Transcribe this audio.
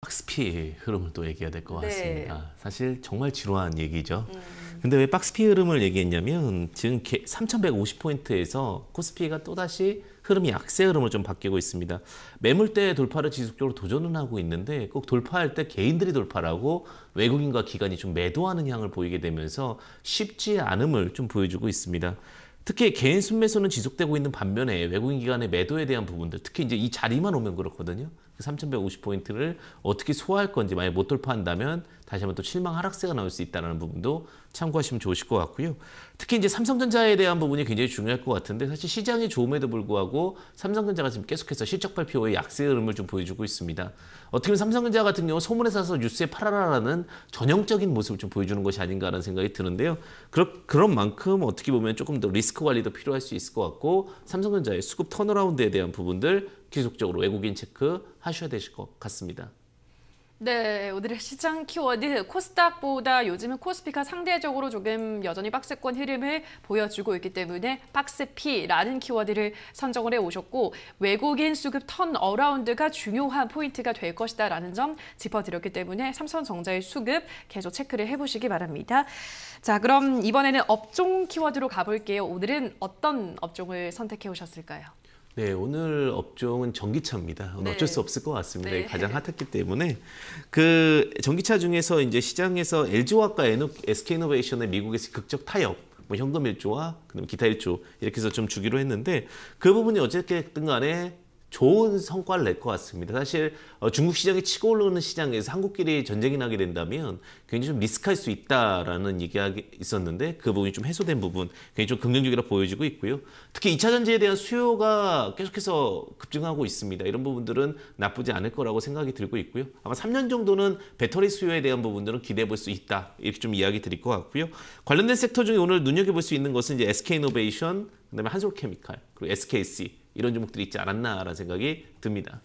박스피 흐름을 또 얘기해야 될것 네. 같습니다. 네. 사실 정말 지루한 얘기죠. 음. 근데 왜 박스피 흐름을 얘기했냐면 지금 3,150포인트에서 코스피가 또다시 흐름이 약세 흐름으로 좀 바뀌고 있습니다. 매물대 돌파를 지속적으로 도전은 하고 있는데 꼭 돌파할 때 개인들이 돌파라고 외국인과 기관이 좀 매도하는 향을 보이게 되면서 쉽지 않음을 좀 보여주고 있습니다. 특히 개인 순매수는 지속되고 있는 반면에 외국인 기관의 매도에 대한 부분들 특히 이제 이 자리만 오면 그렇거든요. 3,150포인트를 그 어떻게 소화할 건지 만약 못 돌파한다면 다시 한번 또 실망 하락세가 나올 수 있다는 부분도 참고하시면 좋으실 것 같고요. 특히 이제 삼성전자에 대한 부분이 굉장히 중요할 것 같은데 사실 시장이 좋음에도 불구하고 삼성전자가 지금 계속해서 실적 발표의 약세 흐름을 좀 보여주고 있습니다. 어떻게 보면 삼성전자 같은 경우 소문에 사서 뉴스에 팔아라라는 전형적인 모습을 좀 보여주는 것이 아닌가라는 생각이 드는데요. 그런 그런 만큼 어떻게 보면 조금 더 리스크 리스크 관리도 필요할 수 있을 것 같고 삼성전자의 수급 턴어라운드에 대한 부분들 계속적으로 외국인 체크하셔야 되실 것 같습니다. 네, 오늘의 시장 키워드 코스닥보다 요즘은 코스피가 상대적으로 조금 여전히 박스권 흐름을 보여주고 있기 때문에 박스피라는 키워드를 선정을 해오셨고 외국인 수급 턴 어라운드가 중요한 포인트가 될 것이다 라는 점 짚어드렸기 때문에 삼성전자의 수급 계속 체크를 해보시기 바랍니다. 자, 그럼 이번에는 업종 키워드로 가볼게요. 오늘은 어떤 업종을 선택해 오셨을까요? 네, 오늘 업종은 전기차입니다. 네. 어쩔 수 없을 것 같습니다. 네. 가장 핫했기 때문에 그 전기차 중에서 이제 시장에서 LG화학과 SK이노베이션의 미국에서 극적 타협 뭐 현금 1조와 그다음 기타 1조 이렇게 해서 좀 주기로 했는데 그 부분이 어쨌든 간에 좋은 성과를 낼 것 같습니다. 사실 어, 중국 시장이 치고 올라오는 시장에서 한국끼리 전쟁이 나게 된다면 굉장히 좀 리스크할 수 있다라는 얘기가 있었는데 그 부분이 좀 해소된 부분 굉장히 좀 긍정적이라 보여지고 있고요. 특히 2차 전지에 대한 수요가 계속해서 급증하고 있습니다. 이런 부분들은 나쁘지 않을 거라고 생각이 들고 있고요. 아마 3년 정도는 배터리 수요에 대한 부분들은 기대해 볼 수 있다. 이렇게 좀 이야기 드릴 것 같고요. 관련된 섹터 중에 오늘 눈여겨볼 수 있는 것은 이제 SK이노베이션, 그다음에 한솔케미칼, 그리고 SKC 이런 종목들이 있지 않았나라는 생각이 듭니다.